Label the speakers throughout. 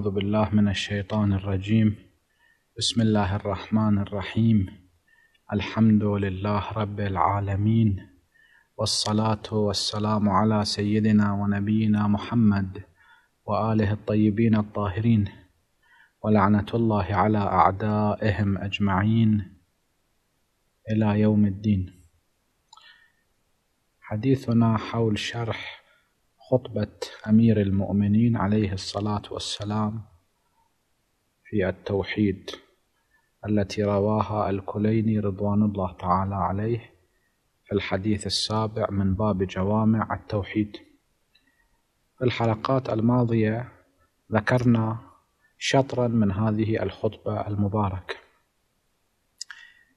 Speaker 1: أعوذ بالله من الشيطان الرجيم بسم الله الرحمن الرحيم الحمد لله رب العالمين والصلاة والسلام على سيدنا ونبينا محمد وآله الطيبين الطاهرين ولعنة الله على أعدائهم أجمعين إلى يوم الدين حديثنا حول شرح خطبة أمير المؤمنين عليه الصلاة والسلام في التوحيد التي رواها الكليني رضوان الله تعالى عليه في الحديث السابع من باب جوامع التوحيد في الحلقات الماضية ذكرنا شطرا من هذه الخطبة المباركة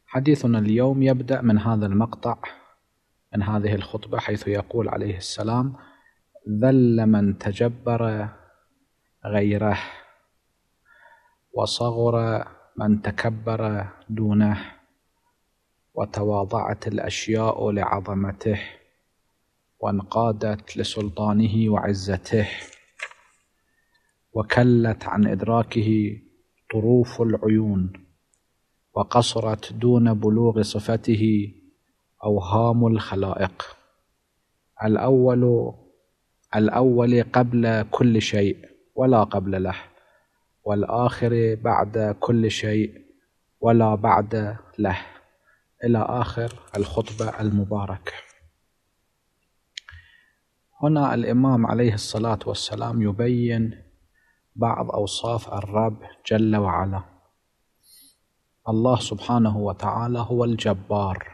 Speaker 1: حديثنا اليوم يبدأ من هذا المقطع من هذه الخطبة حيث يقول عليه السلام ذل من تجبر غيره وصغر من تكبر دونه وتواضعت الاشياء لعظمته وانقادت لسلطانه وعزته وكلت عن ادراكه طروف العيون وقصرت دون بلوغ صفته اوهام الخلائق الاول الأول قبل كل شيء ولا قبل له والآخر بعد كل شيء ولا بعد له إلى آخر الخطبة المباركة هنا الإمام عليه الصلاة والسلام يبين بعض أوصاف الرب جل وعلا الله سبحانه وتعالى هو الجبار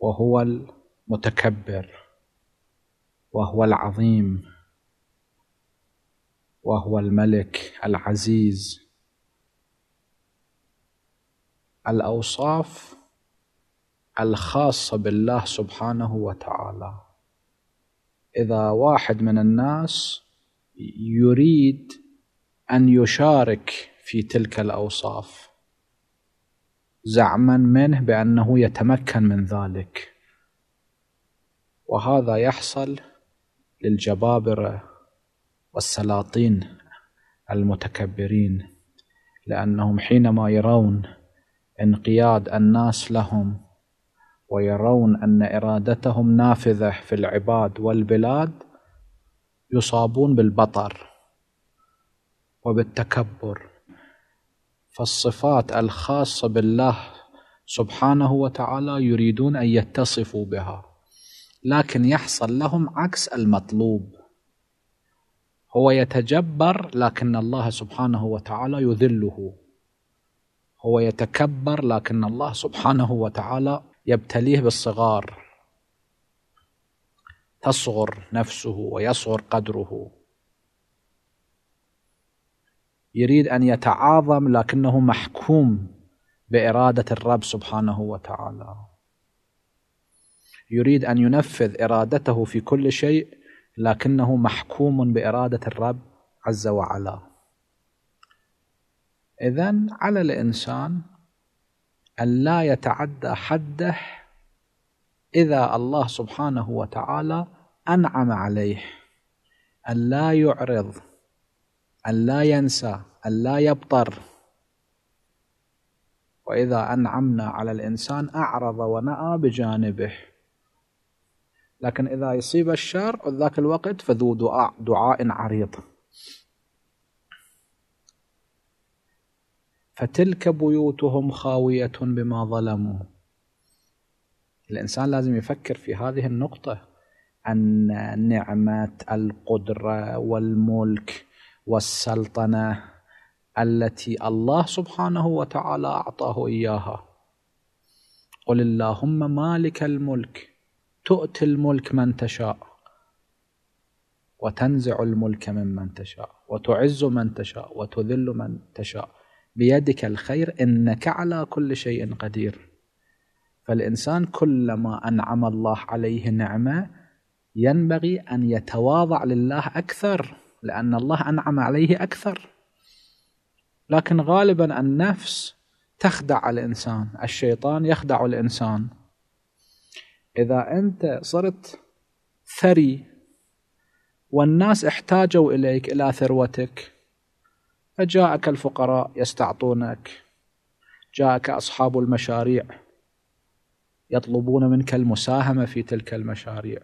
Speaker 1: وهو المتكبر وهو العظيم وهو الملك العزيز الاوصاف الخاصه بالله سبحانه وتعالى اذا واحد من الناس يريد ان يشارك في تلك الاوصاف زعما منه بانه يتمكن من ذلك وهذا يحصل للجبابرة والسلاطين المتكبرين لأنهم حينما يرون انقياد الناس لهم ويرون أن إرادتهم نافذة في العباد والبلاد يصابون بالبطر وبالتكبر فالصفات الخاصة بالله سبحانه وتعالى يريدون أن يتصفوا بها لكن يحصل لهم عكس المطلوب هو يتجبر لكن الله سبحانه وتعالى يذله هو يتكبر لكن الله سبحانه وتعالى يبتليه بالصغار تصغر نفسه ويصغر قدره يريد ان يتعاظم لكنه محكوم باراده الرب سبحانه وتعالى يريد أن ينفذ إرادته في كل شيء لكنه محكوم بإرادة الرب عز وعلا إذا على الإنسان أن لا يتعدى حده إذا الله سبحانه وتعالى أنعم عليه أن لا يعرض أن لا ينسى أن لا يبطر وإذا أنعمنا على الإنسان أعرض ونأى بجانبه لكن إذا يصيب الشر ذاك الوقت فذو دعاء دعاء عريض فتلك بيوتهم خاوية بما ظلموا الإنسان لازم يفكر في هذه النقطة أن نعمة القدرة والملك والسلطنة التي الله سبحانه وتعالى أعطاه إياها قل اللهم مالك الملك تؤتي الملك من تشاء وتنزع الملك ممن تشاء وتعز من تشاء وتذل من تشاء بيدك الخير انك على كل شيء قدير فالانسان كلما انعم الله عليه نعمه ينبغي ان يتواضع لله اكثر لان الله انعم عليه اكثر لكن غالبا النفس تخدع الانسان الشيطان يخدع الانسان إذا أنت صرت ثري والناس احتاجوا إليك إلى ثروتك فجاءك الفقراء يستعطونك جاءك أصحاب المشاريع يطلبون منك المساهمة في تلك المشاريع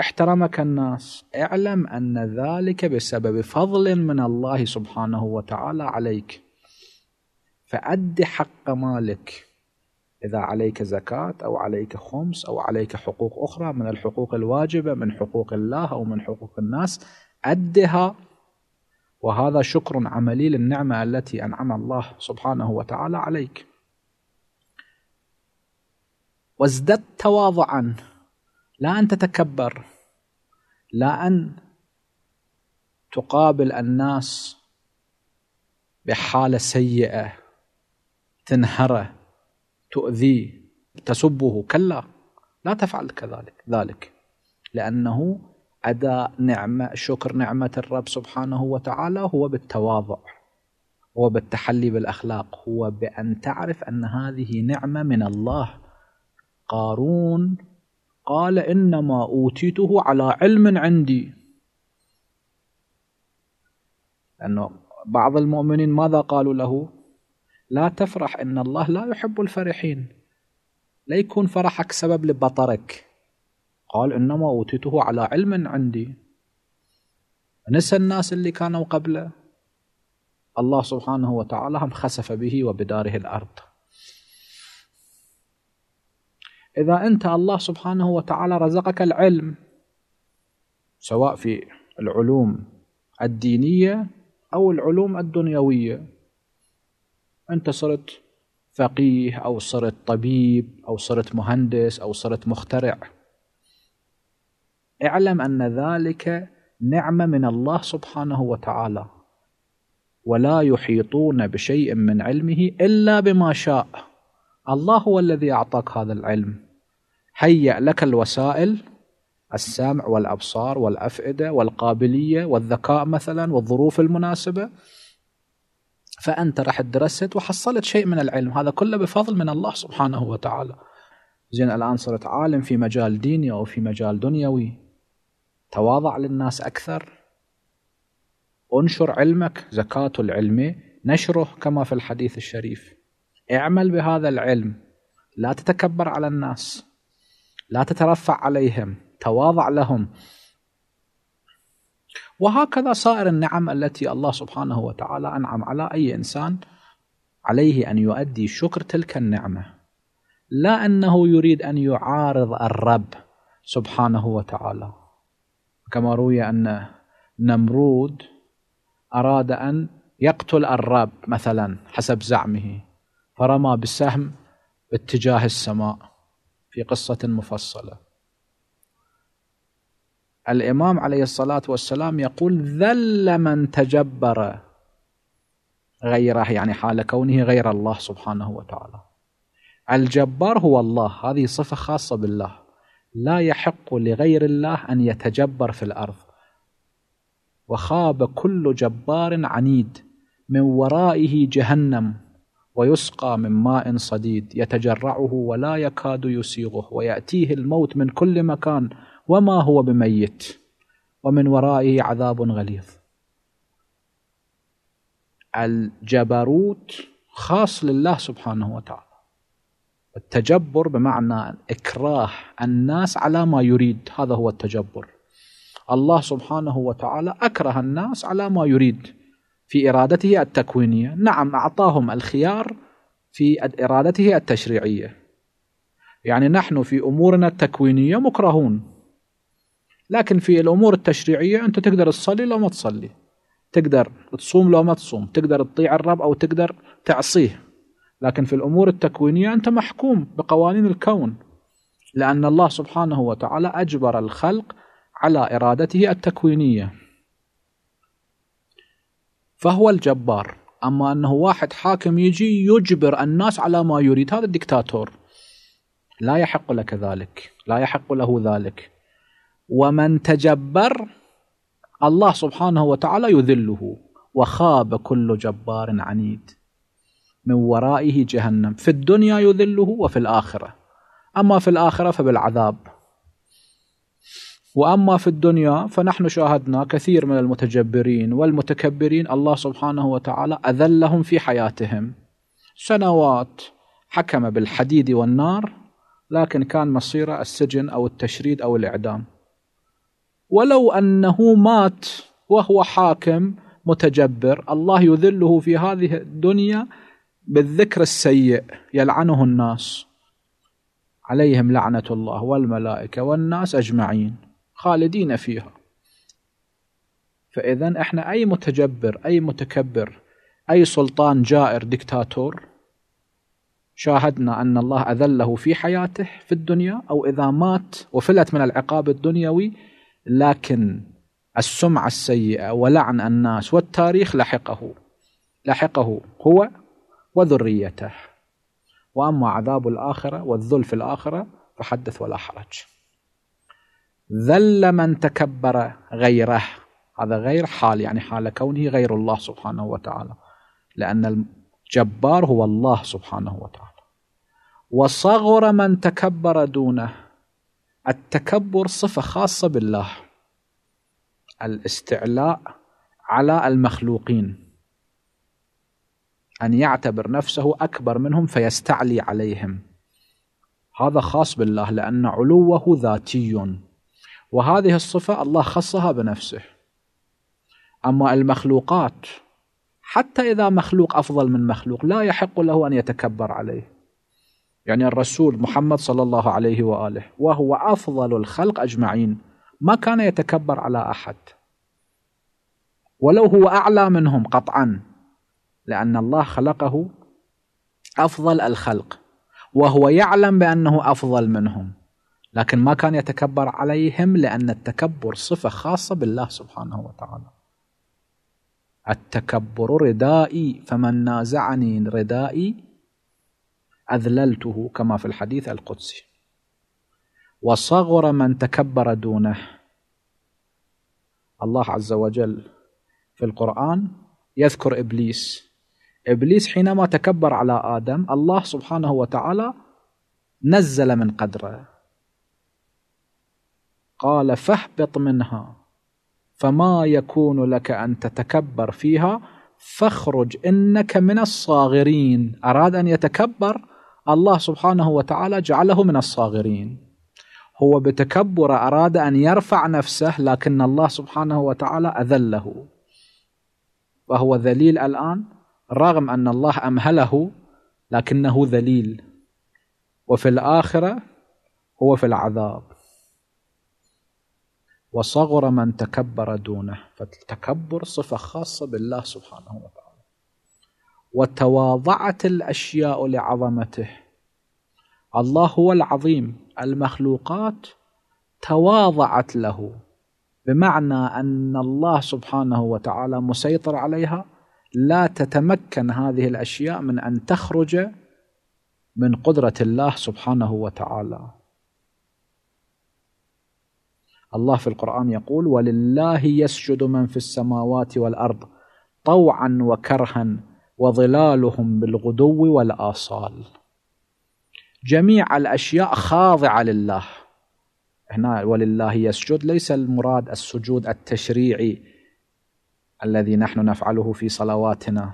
Speaker 1: احترمك الناس اعلم أن ذلك بسبب فضل من الله سبحانه وتعالى عليك فأد حق مالك إذا عليك زكاة أو عليك خمس أو عليك حقوق أخرى من الحقوق الواجبة من حقوق الله أو من حقوق الناس أدها وهذا شكر عملي للنعمة التي أنعم الله سبحانه وتعالى عليك وازدد تواضعا لا أن تتكبر لا أن تقابل الناس بحالة سيئة تنهره تؤذيه تسبه كلا لا تفعل كذلك ذلك لأنه أداء نعمة شكر نعمة الرب سبحانه وتعالى هو بالتواضع هو بالتحلي بالأخلاق هو بأن تعرف أن هذه نعمة من الله قارون قال إنما أوتيته على علم عندي لأنه بعض المؤمنين ماذا قالوا له لا تفرح إن الله لا يحب الفرحين لا يكون فرحك سبب لبطرك قال إنما أوتيته على علم عندي نسى الناس اللي كانوا قبله الله سبحانه وتعالى هم خسف به وبداره الأرض إذا أنت الله سبحانه وتعالى رزقك العلم سواء في العلوم الدينية أو العلوم الدنيوية أنت صرت فقيه أو صرت طبيب أو صرت مهندس أو صرت مخترع اعلم أن ذلك نعمة من الله سبحانه وتعالى ولا يحيطون بشيء من علمه إلا بما شاء الله هو الذي أعطاك هذا العلم هيأ لك الوسائل السمع والأبصار والأفئدة والقابلية والذكاء مثلا والظروف المناسبة فأنت رحت درست وحصلت شيء من العلم هذا كله بفضل من الله سبحانه وتعالى زين الآن صرت عالم في مجال ديني أو في مجال دنيوي تواضع للناس أكثر انشر علمك زكاة العلم نشره كما في الحديث الشريف اعمل بهذا العلم لا تتكبر على الناس لا تترفع عليهم تواضع لهم وهكذا سائر النعم التي الله سبحانه وتعالى أنعم على أي إنسان عليه أن يؤدي شكر تلك النعمة لا أنه يريد أن يعارض الرب سبحانه وتعالى كما روي أن نمرود أراد أن يقتل الرب مثلا حسب زعمه فرمى بالسهم باتجاه السماء في قصة مفصلة الامام عليه الصلاه والسلام يقول ذل من تجبر غيره يعني حال كونه غير الله سبحانه وتعالى الجبار هو الله هذه صفه خاصه بالله لا يحق لغير الله ان يتجبر في الارض وخاب كل جبار عنيد من ورائه جهنم ويسقى من ماء صديد يتجرعه ولا يكاد يسيغه وياتيه الموت من كل مكان وما هو بميت ومن ورائه عذاب غليظ الجبروت خاص لله سبحانه وتعالى التجبر بمعنى اكراه الناس على ما يريد هذا هو التجبر الله سبحانه وتعالى اكره الناس على ما يريد في ارادته التكوينيه نعم اعطاهم الخيار في ارادته التشريعيه يعني نحن في امورنا التكوينيه مكرهون لكن في الامور التشريعيه انت تقدر تصلي لو ما تصلي تقدر تصوم لو ما تصوم تقدر تطيع الرب او تقدر تعصيه لكن في الامور التكوينيه انت محكوم بقوانين الكون لان الله سبحانه وتعالى اجبر الخلق على ارادته التكوينيه فهو الجبار اما انه واحد حاكم يجي يجبر الناس على ما يريد هذا الدكتاتور لا يحق لك ذلك لا يحق له ذلك ومن تجبر الله سبحانه وتعالى يذله وخاب كل جبار عنيد من ورائه جهنم في الدنيا يذله وفي الآخرة أما في الآخرة فبالعذاب وأما في الدنيا فنحن شاهدنا كثير من المتجبرين والمتكبرين الله سبحانه وتعالى أذلهم في حياتهم سنوات حكم بالحديد والنار لكن كان مصيره السجن أو التشريد أو الإعدام ولو انه مات وهو حاكم متجبر الله يذله في هذه الدنيا بالذكر السيء يلعنه الناس عليهم لعنه الله والملائكه والناس اجمعين خالدين فيها فاذا احنا اي متجبر اي متكبر اي سلطان جائر دكتاتور شاهدنا أن الله أذله في حياته في الدنيا أو إذا مات وفلت من العقاب الدنيوي لكن السمعة السيئة ولعن الناس والتاريخ لحقه لحقه هو وذريته وأما عذاب الآخرة والذل في الآخرة فحدث ولا حرج ذل من تكبر غيره هذا غير حال يعني حال كونه غير الله سبحانه وتعالى لأن الجبار هو الله سبحانه وتعالى وصغر من تكبر دونه التكبر صفه خاصه بالله الاستعلاء على المخلوقين ان يعتبر نفسه اكبر منهم فيستعلي عليهم هذا خاص بالله لان علوه ذاتي وهذه الصفه الله خصها بنفسه اما المخلوقات حتى اذا مخلوق افضل من مخلوق لا يحق له ان يتكبر عليه يعني الرسول محمد صلى الله عليه واله وهو افضل الخلق اجمعين ما كان يتكبر على احد ولو هو اعلى منهم قطعا لان الله خلقه افضل الخلق وهو يعلم بانه افضل منهم لكن ما كان يتكبر عليهم لان التكبر صفه خاصه بالله سبحانه وتعالى التكبر ردائي فمن نازعني ردائي أذللته كما في الحديث القدسي وصغر من تكبر دونه الله عز وجل في القرآن يذكر إبليس إبليس حينما تكبر على آدم الله سبحانه وتعالى نزل من قدره قال فاهبط منها فما يكون لك أن تتكبر فيها فاخرج إنك من الصاغرين أراد أن يتكبر الله سبحانه وتعالى جعله من الصاغرين هو بتكبر أراد أن يرفع نفسه لكن الله سبحانه وتعالى أذله وهو ذليل الآن رغم أن الله أمهله لكنه ذليل وفي الآخرة هو في العذاب وصغر من تكبر دونه فالتكبر صفة خاصة بالله سبحانه وتعالى وتواضعت الاشياء لعظمته الله هو العظيم المخلوقات تواضعت له بمعنى ان الله سبحانه وتعالى مسيطر عليها لا تتمكن هذه الاشياء من ان تخرج من قدره الله سبحانه وتعالى الله في القرآن يقول ولله يسجد من في السماوات والأرض طوعا وكرها وظلالهم بالغدو والآصال جميع الأشياء خاضعة لله هنا ولله يسجد ليس المراد السجود التشريعي الذي نحن نفعله في صلواتنا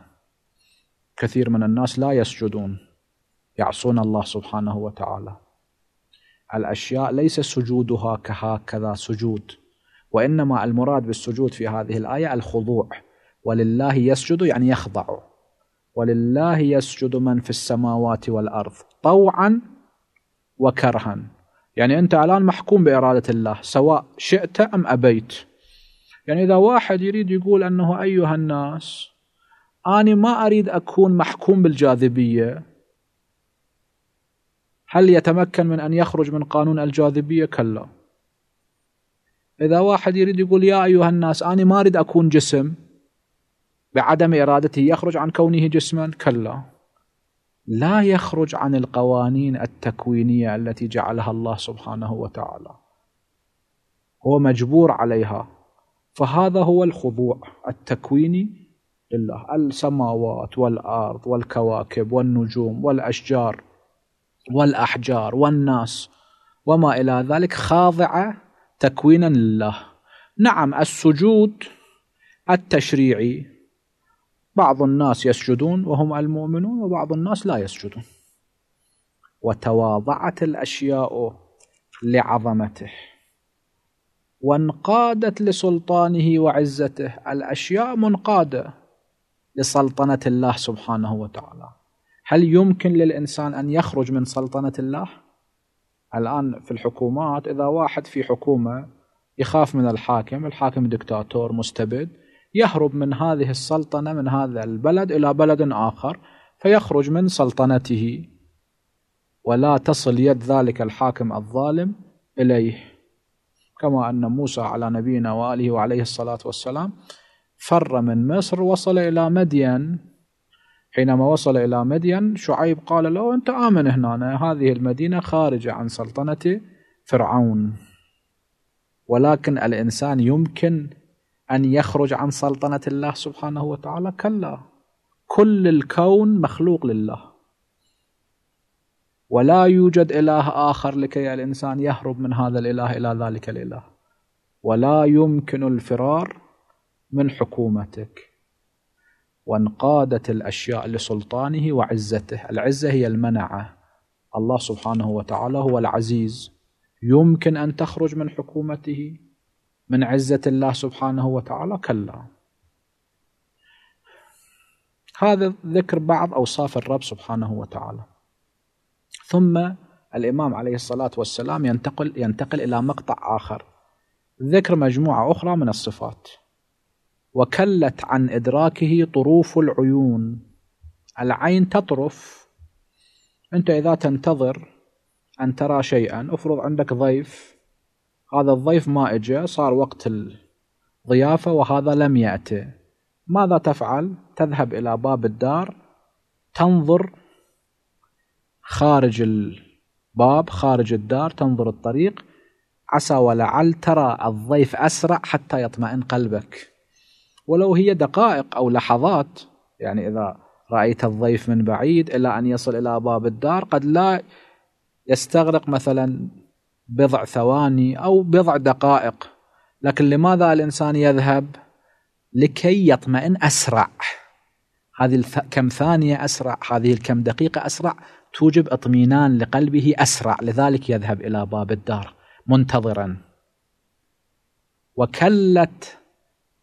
Speaker 1: كثير من الناس لا يسجدون يعصون الله سبحانه وتعالى الأشياء ليس سجودها كهكذا سجود وإنما المراد بالسجود في هذه الآية الخضوع ولله يسجد يعني يخضع ولله يسجد من في السماوات والأرض طوعا وكرها يعني أنت الآن محكوم بإرادة الله سواء شئت أم أبيت يعني إذا واحد يريد يقول أنه أيها الناس أنا ما أريد أكون محكوم بالجاذبية هل يتمكن من أن يخرج من قانون الجاذبية؟ كلا إذا واحد يريد يقول يا أيها الناس أنا ما أريد أكون جسم بعدم إرادته يخرج عن كونه جسما كلا لا يخرج عن القوانين التكوينية التي جعلها الله سبحانه وتعالى هو مجبور عليها فهذا هو الخضوع التكويني لله السماوات والأرض والكواكب والنجوم والأشجار والأحجار والناس وما إلى ذلك خاضعة تكوينا لله نعم السجود التشريعي بعض الناس يسجدون وهم المؤمنون وبعض الناس لا يسجدون وتواضعت الأشياء لعظمته وانقادت لسلطانه وعزته الأشياء منقادة لسلطنة الله سبحانه وتعالى هل يمكن للإنسان أن يخرج من سلطنة الله؟ الآن في الحكومات إذا واحد في حكومة يخاف من الحاكم الحاكم دكتاتور مستبد يهرب من هذه السلطنة من هذا البلد إلى بلد آخر فيخرج من سلطنته ولا تصل يد ذلك الحاكم الظالم إليه كما أن موسى على نبينا وآله وعليه الصلاة والسلام فر من مصر وصل إلى مدين حينما وصل إلى مدين شعيب قال له أنت آمن هنا هذه المدينة خارجة عن سلطنة فرعون ولكن الإنسان يمكن أن يخرج عن سلطنة الله سبحانه وتعالى كلا كل الكون مخلوق لله ولا يوجد إله آخر لكي الإنسان يهرب من هذا الإله إلى ذلك الإله ولا يمكن الفرار من حكومتك وانقادت الأشياء لسلطانه وعزته العزة هي المنعة الله سبحانه وتعالى هو العزيز يمكن أن تخرج من حكومته من عزة الله سبحانه وتعالى كلا هذا ذكر بعض أوصاف الرب سبحانه وتعالى ثم الإمام عليه الصلاة والسلام ينتقل, ينتقل إلى مقطع آخر ذكر مجموعة أخرى من الصفات وكلت عن إدراكه طروف العيون العين تطرف أنت إذا تنتظر أن ترى شيئا أفرض عندك ضيف هذا الضيف ما اجى صار وقت الضيافة وهذا لم يأتي ماذا تفعل؟ تذهب إلى باب الدار تنظر خارج الباب خارج الدار تنظر الطريق عسى ولعل ترى الضيف أسرع حتى يطمئن قلبك ولو هي دقائق أو لحظات يعني إذا رأيت الضيف من بعيد إلى أن يصل إلى باب الدار قد لا يستغرق مثلا بضع ثواني او بضع دقائق لكن لماذا الانسان يذهب لكي يطمئن اسرع هذه الف... كم ثانيه اسرع هذه الكم دقيقه اسرع توجب اطمئنان لقلبه اسرع لذلك يذهب الى باب الدار منتظرا وكلت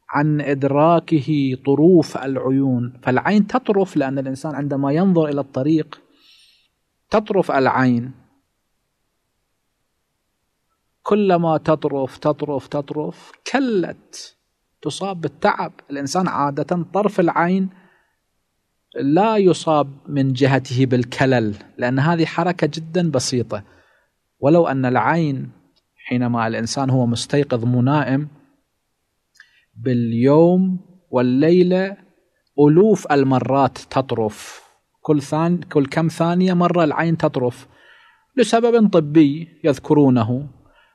Speaker 1: عن ادراكه طروف العيون فالعين تطرف لان الانسان عندما ينظر الى الطريق تطرف العين كلما تطرف تطرف تطرف كلت تصاب بالتعب الإنسان عادة طرف العين لا يصاب من جهته بالكلل لأن هذه حركة جدا بسيطة ولو أن العين حينما الإنسان هو مستيقظ منائم باليوم والليلة ألوف المرات تطرف كل ثان كل كم ثانية مرة العين تطرف لسبب طبي يذكرونه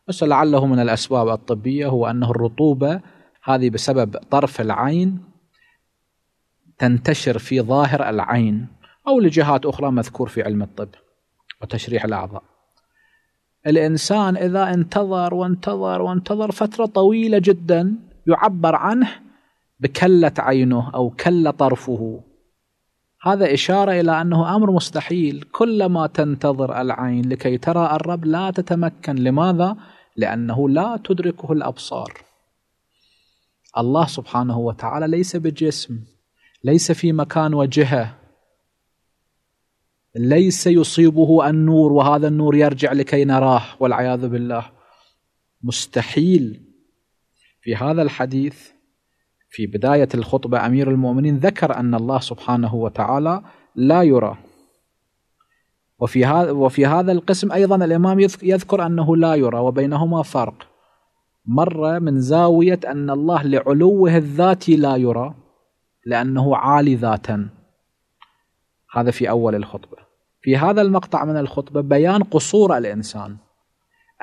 Speaker 1: بس لعله من الأسباب الطبية هو أنه الرطوبة هذه بسبب طرف العين تنتشر في ظاهر العين أو لجهات أخرى مذكور في علم الطب وتشريح الأعضاء الإنسان إذا انتظر وانتظر وانتظر فترة طويلة جدا يعبر عنه بكلة عينه أو كل طرفه هذا إشارة إلى أنه أمر مستحيل كلما تنتظر العين لكي ترى الرب لا تتمكن لماذا؟ لأنه لا تدركه الأبصار الله سبحانه وتعالى ليس بجسم ليس في مكان وجهه ليس يصيبه النور وهذا النور يرجع لكي نراه والعياذ بالله مستحيل في هذا الحديث في بداية الخطبة أمير المؤمنين ذكر أن الله سبحانه وتعالى لا يرى وفي هذا وفي هذا القسم ايضا الامام يذكر انه لا يرى وبينهما فرق مره من زاويه ان الله لعلوه الذاتي لا يرى لانه عالي ذاتا هذا في اول الخطبه في هذا المقطع من الخطبه بيان قصور الانسان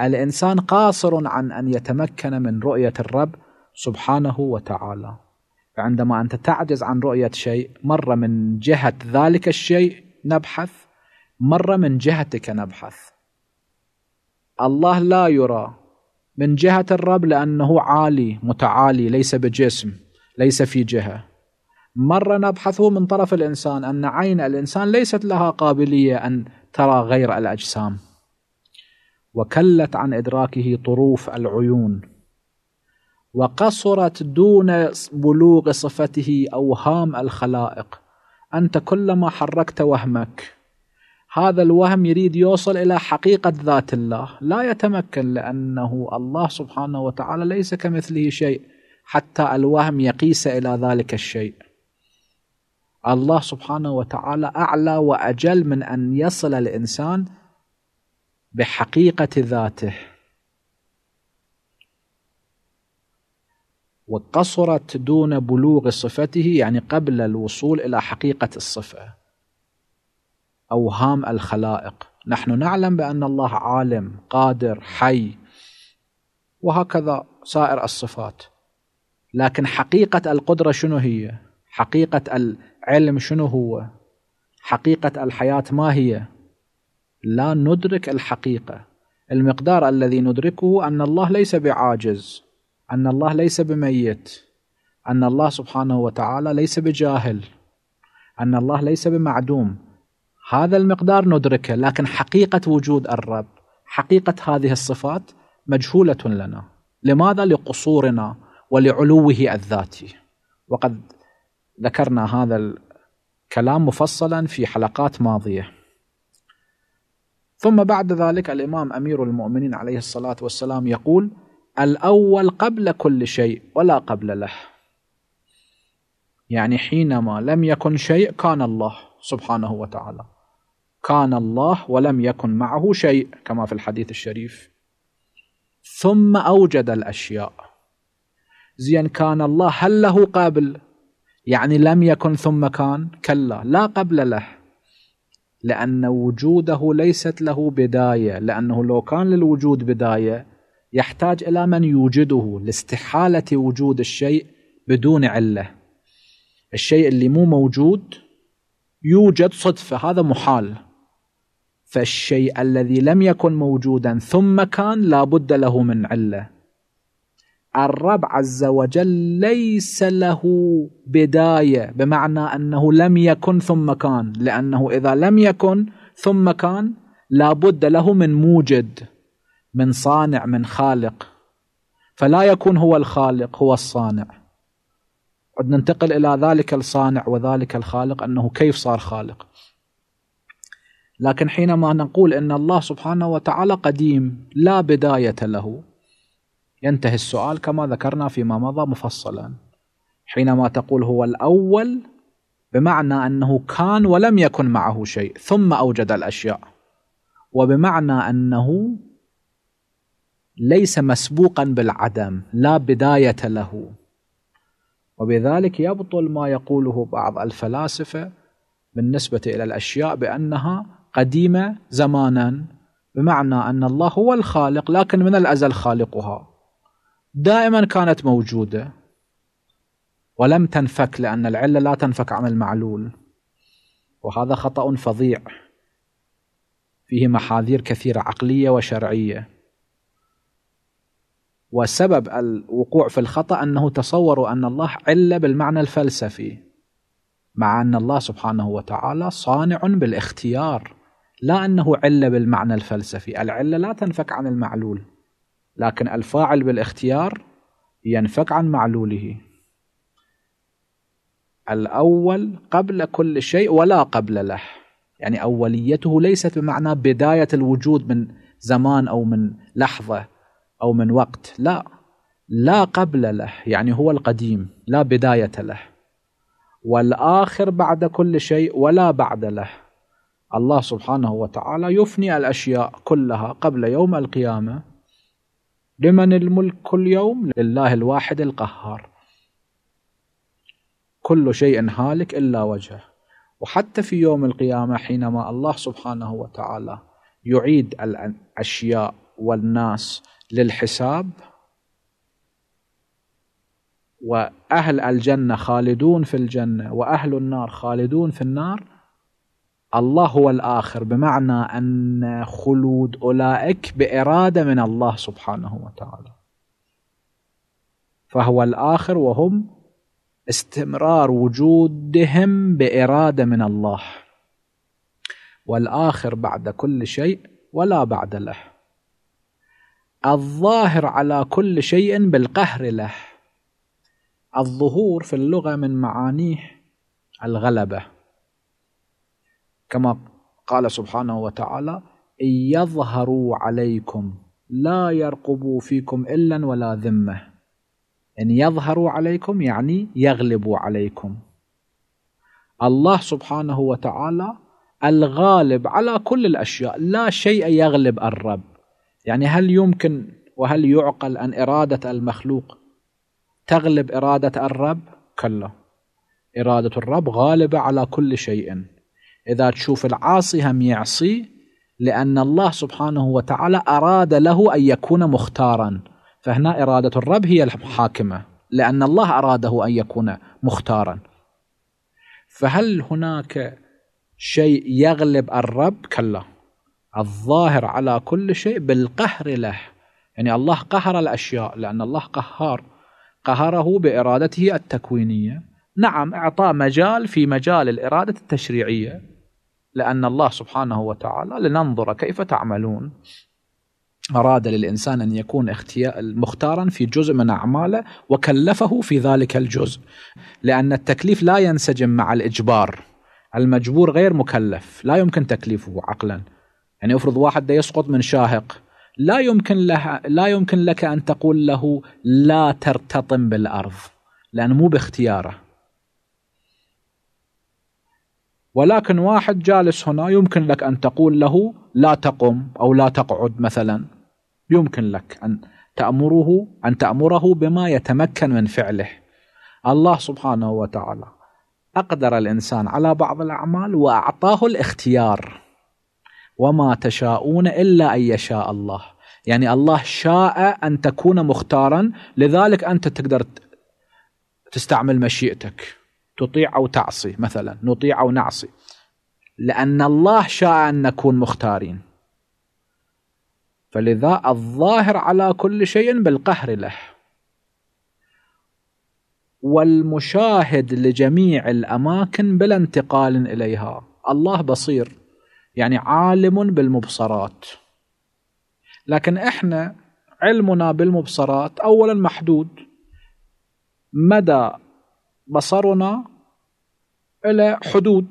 Speaker 1: الانسان قاصر عن ان يتمكن من رؤيه الرب سبحانه وتعالى فعندما انت تعجز عن رؤيه شيء مره من جهه ذلك الشيء نبحث مرة من جهتك نبحث الله لا يرى من جهة الرب لأنه عالي متعالي ليس بجسم ليس في جهة مرة نبحثه من طرف الإنسان أن عين الإنسان ليست لها قابلية أن ترى غير الأجسام وكلت عن إدراكه طروف العيون وقصرت دون بلوغ صفته أوهام الخلائق أنت كلما حركت وهمك هذا الوهم يريد يوصل إلى حقيقة ذات الله لا يتمكن لأنه الله سبحانه وتعالى ليس كمثله شيء حتى الوهم يقيس إلى ذلك الشيء الله سبحانه وتعالى أعلى وأجل من أن يصل الإنسان بحقيقة ذاته وقصرت دون بلوغ صفته يعني قبل الوصول إلى حقيقة الصفة اوهام الخلائق نحن نعلم بان الله عالم قادر حي وهكذا سائر الصفات لكن حقيقه القدره شنو هي حقيقه العلم شنو هو حقيقه الحياه ما هي لا ندرك الحقيقه المقدار الذي ندركه ان الله ليس بعاجز ان الله ليس بميت ان الله سبحانه وتعالى ليس بجاهل ان الله ليس بمعدوم هذا المقدار ندركه لكن حقيقة وجود الرب حقيقة هذه الصفات مجهولة لنا لماذا لقصورنا ولعلوه الذاتي وقد ذكرنا هذا الكلام مفصلا في حلقات ماضية ثم بعد ذلك الإمام أمير المؤمنين عليه الصلاة والسلام يقول الأول قبل كل شيء ولا قبل له يعني حينما لم يكن شيء كان الله سبحانه وتعالى كان الله ولم يكن معه شيء كما في الحديث الشريف ثم أوجد الأشياء زين كان الله هل له قبل يعني لم يكن ثم كان كلا لا قبل له لأن وجوده ليست له بداية لأنه لو كان للوجود بداية يحتاج إلى من يوجده لاستحالة وجود الشيء بدون علة الشيء اللي مو موجود يوجد صدفة هذا محال فالشيء الذي لم يكن موجودا ثم كان لابد له من عله الرب عز وجل ليس له بدايه بمعنى انه لم يكن ثم كان لانه اذا لم يكن ثم كان لابد له من موجد من صانع من خالق فلا يكون هو الخالق هو الصانع قد ننتقل إلى ذلك الصانع وذلك الخالق أنه كيف صار خالق لكن حينما نقول أن الله سبحانه وتعالى قديم لا بداية له ينتهي السؤال كما ذكرنا فيما مضى مفصلا حينما تقول هو الأول بمعنى أنه كان ولم يكن معه شيء ثم أوجد الأشياء وبمعنى أنه ليس مسبوقا بالعدم لا بداية له وبذلك يبطل ما يقوله بعض الفلاسفة بالنسبة إلى الأشياء بأنها قديمة زمانا بمعنى أن الله هو الخالق لكن من الأزل خالقها دائما كانت موجودة ولم تنفك لأن العلة لا تنفك عن المعلول وهذا خطأ فظيع فيه محاذير كثيرة عقلية وشرعية وسبب الوقوع في الخطأ أنه تصوروا أن الله علة بالمعنى الفلسفي مع أن الله سبحانه وتعالى صانع بالاختيار لا أنه علة بالمعنى الفلسفي العلة لا تنفك عن المعلول لكن الفاعل بالاختيار ينفك عن معلوله الأول قبل كل شيء ولا قبل له يعني أوليته ليست بمعنى بداية الوجود من زمان أو من لحظة أو من وقت لا لا قبل له يعني هو القديم لا بداية له والآخر بعد كل شيء ولا بعد له الله سبحانه وتعالى يفني الأشياء كلها قبل يوم القيامة لمن الملك كل يوم لله الواحد القهار كل شيء هالك إلا وجهه وحتى في يوم القيامة حينما الله سبحانه وتعالى يعيد الأشياء والناس للحساب واهل الجنه خالدون في الجنه واهل النار خالدون في النار الله هو الاخر بمعنى ان خلود اولئك باراده من الله سبحانه وتعالى فهو الاخر وهم استمرار وجودهم باراده من الله والاخر بعد كل شيء ولا بعد له الظاهر على كل شيء بالقهر له الظهور في اللغة من معانيه الغلبة كما قال سبحانه وتعالى إن يظهروا عليكم لا يرقبوا فيكم إلا ولا ذمة إن يظهروا عليكم يعني يغلبوا عليكم الله سبحانه وتعالى الغالب على كل الأشياء لا شيء يغلب الرب يعني هل يمكن وهل يعقل أن إرادة المخلوق تغلب إرادة الرب؟ كلا إرادة الرب غالبة على كل شيء إذا تشوف العاصي هم يعصي لأن الله سبحانه وتعالى أراد له أن يكون مختارا فهنا إرادة الرب هي الحاكمة لأن الله أراده أن يكون مختارا فهل هناك شيء يغلب الرب؟ كلا الظاهر على كل شيء بالقهر له يعني الله قهر الأشياء لأن الله قهار قهره بإرادته التكوينية نعم إعطاء مجال في مجال الإرادة التشريعية لأن الله سبحانه وتعالى لننظر كيف تعملون أراد للإنسان أن يكون مختارا في جزء من أعماله وكلفه في ذلك الجزء لأن التكليف لا ينسجم مع الإجبار المجبور غير مكلف لا يمكن تكليفه عقلا يعني افرض واحد ده يسقط من شاهق لا يمكن له لا يمكن لك ان تقول له لا ترتطم بالارض لانه مو باختياره ولكن واحد جالس هنا يمكن لك ان تقول له لا تقم او لا تقعد مثلا يمكن لك ان تامره ان تامره بما يتمكن من فعله الله سبحانه وتعالى اقدر الانسان على بعض الاعمال واعطاه الاختيار وما تشاءون الا ان يشاء الله يعني الله شاء ان تكون مختارا لذلك انت تقدر تستعمل مشيئتك تطيع او تعصي مثلا نطيع او نعصي لان الله شاء ان نكون مختارين فلذا الظاهر على كل شيء بالقهر له والمشاهد لجميع الاماكن بلا انتقال اليها الله بصير يعني عالم بالمبصرات لكن احنا علمنا بالمبصرات اولا محدود مدى بصرنا الى حدود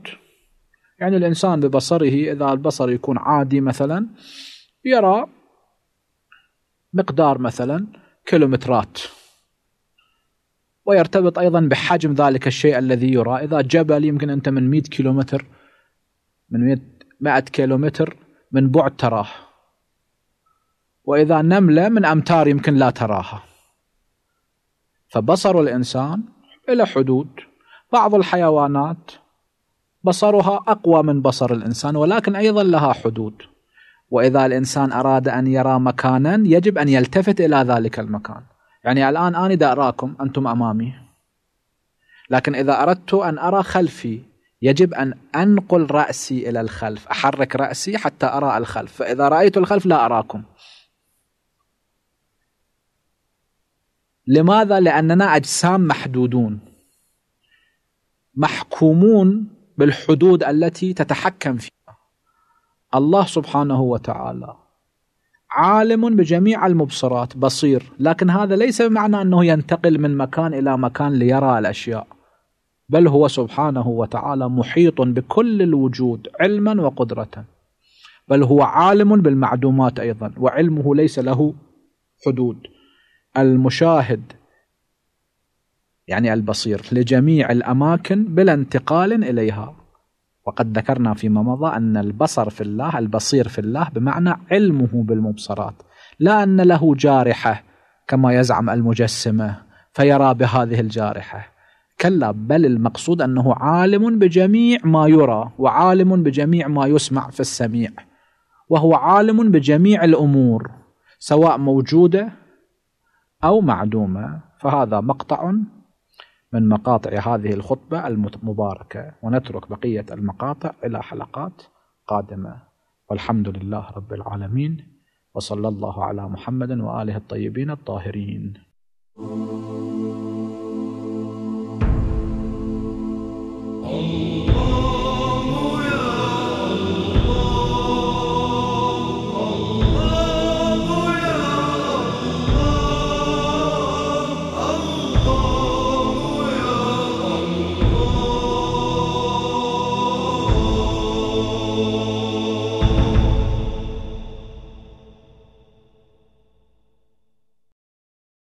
Speaker 1: يعني الانسان ببصره اذا البصر يكون عادي مثلا يرى مقدار مثلا كيلومترات ويرتبط ايضا بحجم ذلك الشيء الذي يرى اذا جبل يمكن انت من 100 كيلومتر من 100 مئة كيلومتر من بعد تراه وإذا نملة من أمتار يمكن لا تراها فبصر الإنسان إلى حدود بعض الحيوانات بصرها أقوى من بصر الإنسان ولكن أيضا لها حدود وإذا الإنسان أراد أن يرى مكانا يجب أن يلتفت إلى ذلك المكان يعني الآن أنا دا أراكم أنتم أمامي لكن إذا أردت أن أرى خلفي يجب أن أنقل رأسي إلى الخلف أحرك رأسي حتى أرى الخلف فإذا رأيت الخلف لا أراكم لماذا؟ لأننا أجسام محدودون محكومون بالحدود التي تتحكم فيها الله سبحانه وتعالى عالم بجميع المبصرات بصير لكن هذا ليس بمعنى أنه ينتقل من مكان إلى مكان ليرى الأشياء بل هو سبحانه وتعالى محيط بكل الوجود علما وقدرة بل هو عالم بالمعدومات أيضا وعلمه ليس له حدود المشاهد يعني البصير لجميع الأماكن بلا انتقال إليها وقد ذكرنا فيما مضى أن البصر في الله البصير في الله بمعنى علمه بالمبصرات لا أن له جارحة كما يزعم المجسمة فيرى بهذه الجارحة كلا بل المقصود أنه عالم بجميع ما يرى وعالم بجميع ما يسمع في السميع وهو عالم بجميع الأمور سواء موجودة أو معدومة فهذا مقطع من مقاطع هذه الخطبة المباركة ونترك بقية المقاطع إلى حلقات قادمة والحمد لله رب العالمين وصلى الله على محمد وآله الطيبين الطاهرين. Oh.